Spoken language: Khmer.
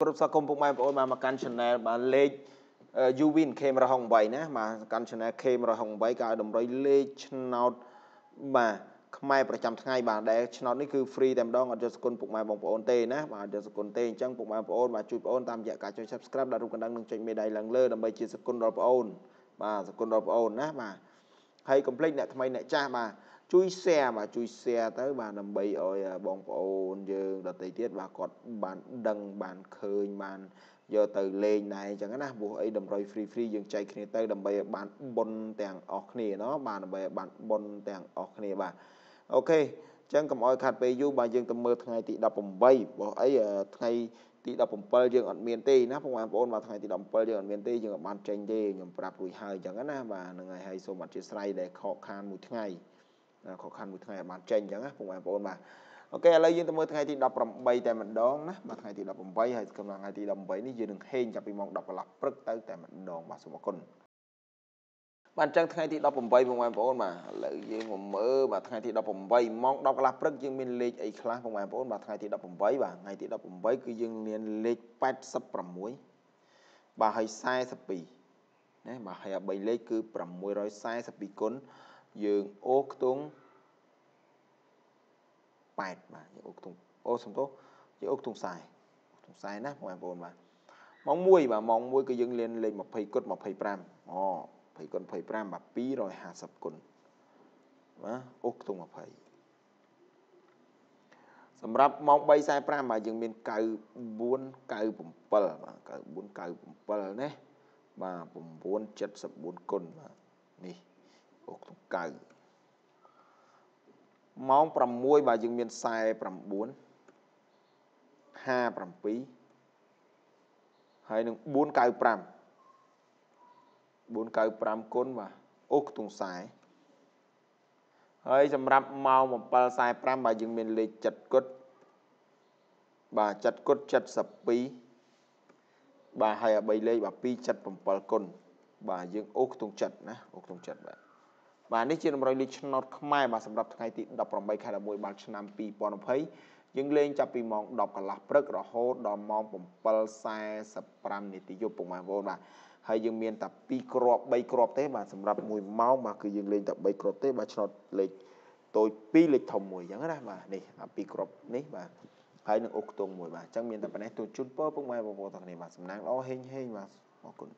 គ្រប់សាគុំពុកម៉ែបងប្អូនមកមកកាន់ Channel បាទលេខ UVN K108 ណាបាទកាន់ Channel K108 ក៏ឲ្យតម្រុយលេខឆ្នោតបាទខ្មែរប្រចាំថ្ងៃបាទដែលឆ្នោតនេះគឺ free តែម្ដងអត់យកសគុណពុកម៉ែបងប្អូនទេណាបាទអត់យកសគុណទេអញ្ចឹងពុកម៉ែបងប្អូនបាទជួយបងប្អូនតាមរយៈការចុច Subscribe ដាក់រូបកណ្ដឹងនិងចុចមេដៃឡើងលើដើម្បីជាសគុណដល់បងប្អូនបាទសគុណដល់បងប្អូនណាបាទហើយកុំភ្លេចអ្នកថ្មីអ្នកចាស់បាទជួយ share បាទជួយ share ទៅបាទដើម្បីឲ្យបងប្អូនយើងដទៃទៀតបាទគាត់បានដឹងបានឃើញបានយកទៅលេងដែរអញ្ចឹងណាព្រោះអីតម្រុយ free free យើងចែកគ្នាទៅដើម្បីឲ្យបានបុណ្យទាំងអស់គ្នាណោះបាទដើម្បីឲ្យបានបុណ្យទាំងអស់គ្នាបាទអូខេអញ្ចឹងកុំឲ្យខាត់ពេលយូរបាទយើងទៅមើលថ្ងៃទី18ព្រោះអីថ្ងៃទី17យើងអត់មានទេណាបងប្អូនមកថ្ងៃទី17យើងអត់មានទេយើងអត់បានចេញទេខ្ញុំប្រាប់រួចហើយអញ្ចឹងណាបាទហ្នឹងហើយហើយសូមអធិស្ឋានដែលខកខានមួយថ្ងៃ khó khăn មួយថ្ងៃឲ្យបានចេញអញ្ចឹងណាពុកម៉ែបងប្អូនបាទអូខេឥឡូវយើងទៅមើលថ្ងៃទី18តែម្ដងណាបាទថ្ងៃទី18ហើយកំឡុងថ្ងៃទី18នេះយើងនឹងហេងចាប់ពីម៉ោង10កន្លះព្រឹកទៅតែម្ដងបាទសូមអរគុណបាទអញ្ចឹងថ្ងៃទី18បងប្អូនបាទឥឡូវយើងមកមើលបាទថ្ងៃទី18ម៉ោង10កន្លះព្រឹកយើងមានលេខអីខ្លះបងប្អូនបាទថ្ងៃទី18បាទថ្ងៃទី18គឺយើងមានលេខ86បាទហើយ42ណាបាទហើយ3លេខគឺ642គុណយើងអូខ្ទង់8បាទយើងអូខ្ទង់អូសំទោសយើងអូខ្ទង់ខ្សែខ្ទង់ខ្សែណាបងប្អូនបាទម៉ោង1បាទម៉ោង1គឺយើងលានលេខ20គុណ25អូ20គុណ25បាទ250គុណបាទអូខ្ទង់20សម្រាប់ម៉ោង3:45បាទយើងមាន9497បាទ9497ណាបាទ974គុណបាទ9ម៉ោង6បើយើងមាន49 57ហើយនឹង495 495គុណបាទអូសខ្ទង់ខ្សែហើយសម្រាប់ម៉ោង7:45បាទយើងមានលេខ7គុតបាទ7គុត72បាទហើយអា3លេខបាទ277គុណបាទយើងអូសខ្ទង់7ណាអូសខ្ទង់7បាទបាទនេះជាតម្រុយលីកឆ្នោតខ្មែរបាទសម្រាប់ថ្ងៃទី18ខែ11បាទឆ្នាំ2020យើងលេងចាប់ពីម៉ោង10កន្លះព្រឹករហូតដល់ម៉ោង7:45នាទីយប់ពុកម៉ែបងប្អូនបាទហើយយើង មានតែ2គ្រាប់3គ្រាប់ទេបាទសម្រាប់1ម៉ោងបាទគឺយើងលេងតែ3គ្រាប់ទេ បាទឆ្នោតលេខតូច2លេខធំ1អញ្ចឹងណាបាទនេះ2គ្រាប់នេះបាទហើយនឹងអុកខ្ទង់មួយបាទអញ្ចឹងមានតែប៉ុណ្ណេះទូជូនពរពុកម៉ែបងប្អូនទាំងគ្នាបាទសំណាងល្អហេងហេងបាទអរគុណ